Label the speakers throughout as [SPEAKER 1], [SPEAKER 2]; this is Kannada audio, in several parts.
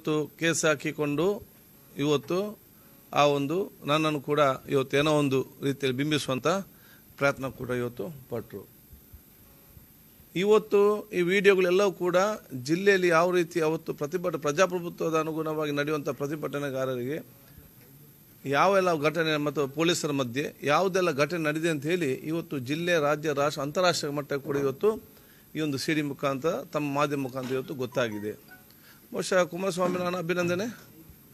[SPEAKER 1] ಇವತ್ತು ಕೇಸ್ ಹಾಕಿಕೊಂಡು ಇವತ್ತು ಆ ಒಂದು ನನ್ನನ್ನು ಕೂಡ ಇವತ್ತು ಏನೋ ಒಂದು ರೀತಿಯಲ್ಲಿ ಬಿಂಬಿಸುವಂಥ ಪ್ರಯತ್ನ ಕೂಡ ಇವತ್ತು ಪಟ್ಟರು ಇವತ್ತು ಈ ವಿಡಿಯೋಗಳೆಲ್ಲವೂ ಕೂಡ ಜಿಲ್ಲೆಯಲ್ಲಿ ಯಾವ ರೀತಿ ಅವತ್ತು ಪ್ರತಿಭಟ ಪ್ರಜಾಪ್ರಭುತ್ವದ ಅನುಗುಣವಾಗಿ ನಡೆಯುವಂಥ ಪ್ರತಿಭಟನೆಗಾರರಿಗೆ ಯಾವೆಲ್ಲ ಘಟನೆ ಮತ್ತು ಪೊಲೀಸರ ಮಧ್ಯೆ ಯಾವುದೆಲ್ಲ ಘಟನೆ ನಡೆದಿದೆ ಅಂತ ಹೇಳಿ ಇವತ್ತು ಜಿಲ್ಲೆ ರಾಜ್ಯ ರಾಷ್ಟ್ರ ಅಂತಾರಾಷ್ಟ್ರೀಯ ಮಟ್ಟ ಕೂಡ ಇವತ್ತು ಈ ಒಂದು ಸಿಡಿ ಮುಖಾಂತರ ತಮ್ಮ ಮಾಧ್ಯಮ ಮುಖಾಂತರ ಇವತ್ತು ಗೊತ್ತಾಗಿದೆ ಬಹುಶಃ ಕುಮಾರಸ್ವಾಮಿ ನಾನು ಅಭಿನಂದನೆ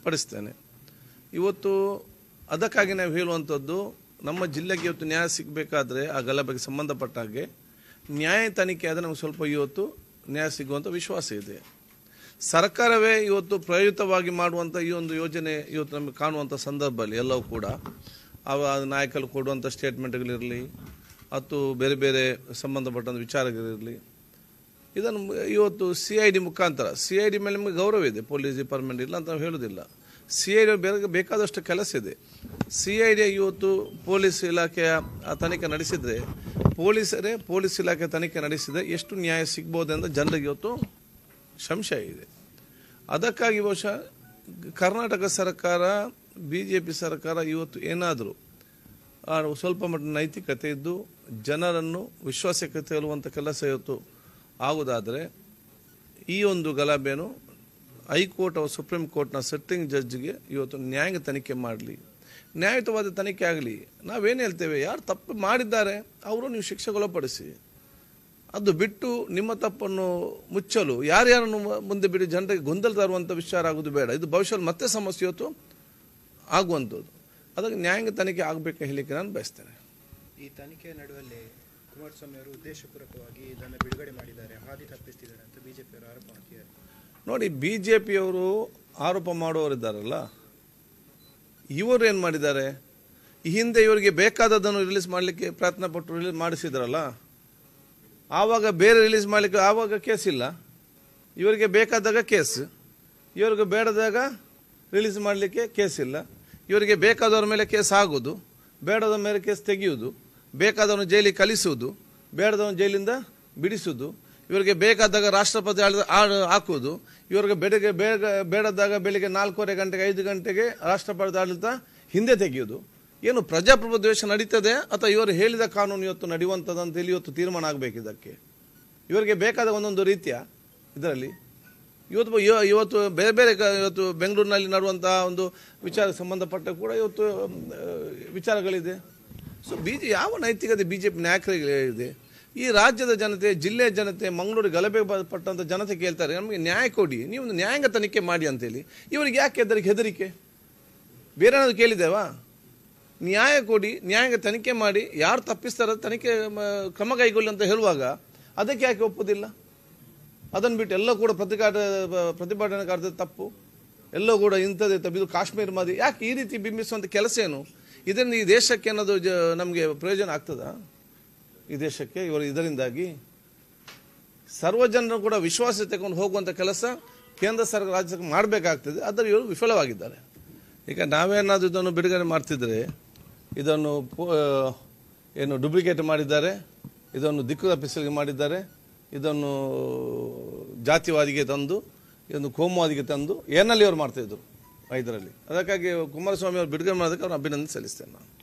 [SPEAKER 1] ಪಡಿಸ್ತೇನೆ ಇವತ್ತು ಅದಕ್ಕಾಗಿ ನಾವು ಹೇಳುವಂಥದ್ದು ನಮ್ಮ ಜಿಲ್ಲೆಗೆ ಇವತ್ತು ನ್ಯಾಯ ಸಿಗಬೇಕಾದ್ರೆ ಆ ಗಲಭೆಗೆ ಸಂಬಂಧಪಟ್ಟ ಹಾಗೆ ನ್ಯಾಯ ತನಿಖೆ ಆದರೆ ನಮಗೆ ಸ್ವಲ್ಪ ಇವತ್ತು ನ್ಯಾಯ ಸಿಗುವಂಥ ವಿಶ್ವಾಸ ಇದೆ ಸರ್ಕಾರವೇ ಇವತ್ತು ಪ್ರಯುತವಾಗಿ ಮಾಡುವಂಥ ಈ ಒಂದು ಯೋಜನೆ ಇವತ್ತು ನಮಗೆ ಕಾಣುವಂಥ ಸಂದರ್ಭದಲ್ಲಿ ಎಲ್ಲವೂ ಕೂಡ ಅವ ನಾಯಕರು ಕೊಡುವಂಥ ಸ್ಟೇಟ್ಮೆಂಟ್ಗಳಿರಲಿ ಅಥವಾ ಬೇರೆ ಬೇರೆ ಸಂಬಂಧಪಟ್ಟಂಥ ವಿಚಾರಗಳಿರಲಿ ಇದನ್ನು ಇವತ್ತು ಸಿ ಐ ಡಿ ಮುಖಾಂತರ ಸಿ ಐ ಡಿ ಮೇಲೆ ನಿಮಗೆ ಗೌರವ ಇದೆ ಪೊಲೀಸ್ ಡಿಪಾರ್ಟ್ಮೆಂಟ್ ಇಲ್ಲ ಅಂತ ನಾವು ಹೇಳೋದಿಲ್ಲ ಸಿ ಐ ಡಿ ಬೇರೆ ಬೇಕಾದಷ್ಟು ಕೆಲಸ ಇದೆ ಸಿ ಐ ಡಿ ಇವತ್ತು ಪೊಲೀಸ್ ಇಲಾಖೆಯ ತನಿಖೆ ನಡೆಸಿದರೆ ಪೊಲೀಸರೇ ಪೊಲೀಸ್ ಇಲಾಖೆ ತನಿಖೆ ನಡೆಸಿದರೆ ಎಷ್ಟು ನ್ಯಾಯ ಸಿಗ್ಬೋದು ಅಂತ ಜನರಿಗೆ ಇವತ್ತು ಸಂಶಯ ಇದೆ ಅದಕ್ಕಾಗಿ ಬಹುಶಃ ಕರ್ನಾಟಕ ಸರ್ಕಾರ ಬಿ ಜೆ ಪಿ ಸರ್ಕಾರ ಇವತ್ತು ಏನಾದರೂ ಸ್ವಲ್ಪ ಮಟ್ಟ ನೈತಿಕತೆ ಇದ್ದು ಜನರನ್ನು ವಿಶ್ವಾಸಕ್ಕೆ ತೇಲುವಂಥ ಕೆಲಸ ಇವತ್ತು ಆಗುವುದಾದರೆ ಈ ಒಂದು ಗಲಭೆಯನ್ನು ಹೈಕೋರ್ಟ್ ಅವರು ಸುಪ್ರೀಂ ಕೋರ್ಟ್ನ ಸೆಟ್ಟಿಂಗ್ ಜಡ್ಜ್ಗೆ ಇವತ್ತು ನ್ಯಾಯಾಂಗ ತನಿಖೆ ಮಾಡಲಿ ನ್ಯಾಯಯುತವಾದ ತನಿಖೆ ಆಗಲಿ ನಾವೇನು ಹೇಳ್ತೇವೆ ಯಾರು ತಪ್ಪು ಮಾಡಿದ್ದಾರೆ ಅವರು ನೀವು ಶಿಕ್ಷೆಗೊಳಪಡಿಸಿ ಅದು ಬಿಟ್ಟು ನಿಮ್ಮ ತಪ್ಪನ್ನು ಮುಚ್ಚಲು ಯಾರ್ಯಾರನ್ನು ಮುಂದೆ ಬಿಡಿ ಜನರಿಗೆ ಗೊಂದಲ ತರುವಂಥ ವಿಚಾರ ಆಗೋದು ಬೇಡ ಇದು ಭವಿಷ್ಯದಲ್ಲಿ ಮತ್ತೆ ಸಮಸ್ಯೆ ಇವತ್ತು ಆಗುವಂಥದ್ದು ಅದಕ್ಕೆ ನ್ಯಾಯಾಂಗ ತನಿಖೆ ಆಗಬೇಕು ಹೇಳಲಿಕ್ಕೆ ನಾನು ಬಯಸ್ತೇನೆ ಈ ತನಿಖೆ ನಡುವಲ್ಲಿ ಕುಮಾರಸ್ವಾಮಿ ಅವರು ಉದ್ದೇಶಪೂರ್ವಕವಾಗಿ ಇದನ್ನು ಬಿಡುಗಡೆ ಮಾಡಿದ್ದಾರೆ ದಾರಿ ತಪ್ಪಿಸ್ತಿದ್ದಾರೆ ಅಂತ ಆರೋಪ ಹಾಕಿದ್ದಾರೆ ನೋಡಿ ಬಿ ಜೆ ಪಿಯವರು ಆರೋಪ ಮಾಡುವವರಿದ್ದಾರಲ್ಲ ಇವರು ಏನು ಮಾಡಿದ್ದಾರೆ ಈ ಹಿಂದೆ ಇವರಿಗೆ ಬೇಕಾದದನ್ನು ರಿಲೀಸ್ ಮಾಡಲಿಕ್ಕೆ ಪ್ರಯತ್ನ ಪಟ್ಟು ರಿಲೀಸ್ ಮಾಡಿಸಿದ್ರಲ್ಲ ಆವಾಗ ಬೇರೆ ರಿಲೀಸ್ ಮಾಡಲಿಕ್ಕೆ ಆವಾಗ ಕೇಸ್ ಇಲ್ಲ ಇವರಿಗೆ ಬೇಕಾದಾಗ ಕೇಸ್ ಇವ್ರಿಗೆ ಬೇಡದಾಗ ರಿಲೀಸ್ ಮಾಡಲಿಕ್ಕೆ ಕೇಸ್ ಇಲ್ಲ ಇವರಿಗೆ ಬೇಕಾದವ್ರ ಮೇಲೆ ಕೇಸ್ ಆಗೋದು ಬೇಡದ ಮೇಲೆ ಕೇಸ್ ತೆಗೆಯುವುದು ಬೇಕಾದವನು ಜೈಲಿಗೆ ಕಲಿಸುವುದು ಬೇಡದವನು ಜೈಲಿಂದ ಬಿಡಿಸುವುದು ಇವರಿಗೆ ಬೇಕಾದಾಗ ರಾಷ್ಟ್ರಪತಿ ಆಡು ಹಾಕೋದು ಇವರಿಗೆ ಬೆಳಗ್ಗೆ ಬೇಗ ಬೇಡದಾಗ ಬೆಳಗ್ಗೆ ನಾಲ್ಕೂವರೆ ಗಂಟೆಗೆ ಐದು ಗಂಟೆಗೆ ರಾಷ್ಟ್ರಪತಿ ಆಡಳಿತ ಹಿಂದೆ ತೆಗೆಯೋದು ಏನು ಪ್ರಜಾಪ್ರಭುತ್ವ ದ್ವೇಷ ನಡೀತದೆ ಅಥವಾ ಇವರು ಹೇಳಿದ ಕಾನೂನು ಇವತ್ತು ಹೇಳಿ ಇವತ್ತು ತೀರ್ಮಾನ ಆಗಬೇಕು ಇದಕ್ಕೆ ಇವರಿಗೆ ಬೇಕಾದ ಒಂದೊಂದು ರೀತಿಯ ಇದರಲ್ಲಿ ಇವತ್ತು ಇವತ್ತು ಬೇರೆ ಬೇರೆ ಇವತ್ತು ಬೆಂಗಳೂರಿನಲ್ಲಿ ನಡುವಂತಹ ಒಂದು ವಿಚಾರಕ್ಕೆ ಸಂಬಂಧಪಟ್ಟ ಕೂಡ ಇವತ್ತು ವಿಚಾರಗಳಿದೆ ಸೊ ಬಿ ಯಾವ ನೈತಿಕತೆ ಬಿ ಜೆ ಪಿ ನಾಯಕರಿಗೆ ಇದೆ ಈ ರಾಜ್ಯದ ಜನತೆ ಜಿಲ್ಲೆಯ ಜನತೆ ಮಂಗಳೂರು ಗಲಭೆ ಪಟ್ಟಂಥ ಜನತೆ ಕೇಳ್ತಾರೆ ನಮಗೆ ನ್ಯಾಯ ಕೊಡಿ ನೀವು ನ್ಯಾಯಾಂಗ ತನಿಖೆ ಮಾಡಿ ಅಂತೇಳಿ ಇವರಿಗೆ ಯಾಕೆ ಹೆದರಿಕೆ ಹೆದರಿಕೆ ಬೇರೆ ಕೇಳಿದ್ದೇವಾ ನ್ಯಾಯ ಕೊಡಿ ನ್ಯಾಯಾಂಗ ತನಿಖೆ ಮಾಡಿ ಯಾರು ತಪ್ಪಿಸ್ತಾರೋ ತನಿಖೆ ಕ್ರಮ ಕೈಗೊಳ್ಳಿ ಅಂತ ಹೇಳುವಾಗ ಅದಕ್ಕೆ ಯಾಕೆ ಒಪ್ಪೋದಿಲ್ಲ ಅದನ್ನು ಬಿಟ್ಟು ಎಲ್ಲ ಕೂಡ ಪ್ರತಿಕಾಟ ಪ್ರತಿಭಟನೆಗಾರದ ತಪ್ಪು ಎಲ್ಲ ಕೂಡ ಇಂಥದ್ದೇ ತಪ್ಪಿದು ಕಾಶ್ಮೀರ ಮಾದಿ ಯಾಕೆ ಈ ರೀತಿ ಬಿಂಬಿಸುವಂಥ ಕೆಲಸ ಏನು ಇದನ್ನು ಈ ದೇಶಕ್ಕೆ ಏನಾದರೂ ನಮಗೆ ಪ್ರಯೋಜನ ಆಗ್ತದಾ ಈ ದೇಶಕ್ಕೆ ಇವರು ಇದರಿಂದಾಗಿ ಸರ್ವ ಜನರು ಕೂಡ ವಿಶ್ವಾಸ ತಗೊಂಡು ಹೋಗುವಂಥ ಕೆಲಸ ಕೇಂದ್ರ ಸರ್ಕಾರ ರಾಜ್ಯಕ್ಕೆ ಮಾಡಬೇಕಾಗ್ತದೆ ಆದರೆ ಇವರು ವಿಫಲವಾಗಿದ್ದಾರೆ ಈಗ ನಾವೇನಾದರೂ ಇದನ್ನು ಬಿಡುಗಡೆ ಮಾಡ್ತಿದ್ರೆ ಇದನ್ನು ಏನು ಡುಪ್ಲಿಕೇಟ್ ಮಾಡಿದ್ದಾರೆ ಇದನ್ನು ದಿಕ್ಕು ತಪ್ಪಿಸಲಿಗೆ ಮಾಡಿದ್ದಾರೆ ಇದನ್ನು ಜಾತಿವಾದಿಗೆ ತಂದು ಇದನ್ನು ಕೋಮುವಾದಿಗೆ ತಂದು ಏನಲ್ಲಿ ಇವರು ಮಾಡ್ತಾಯಿದ್ರು ಇದರಲ್ಲಿ ಅದಕ್ಕಾಗಿ ಕುಮಾರಸ್ವಾಮಿ ಅವರು ಬಿಡುಗಡೆ ಮಾಡೋದಕ್ಕೆ ಅವ್ರನ್ನ ಅಭಿನಂದನೆ ಸಲ್ಲಿಸ್ತೇನೆ ನಾನು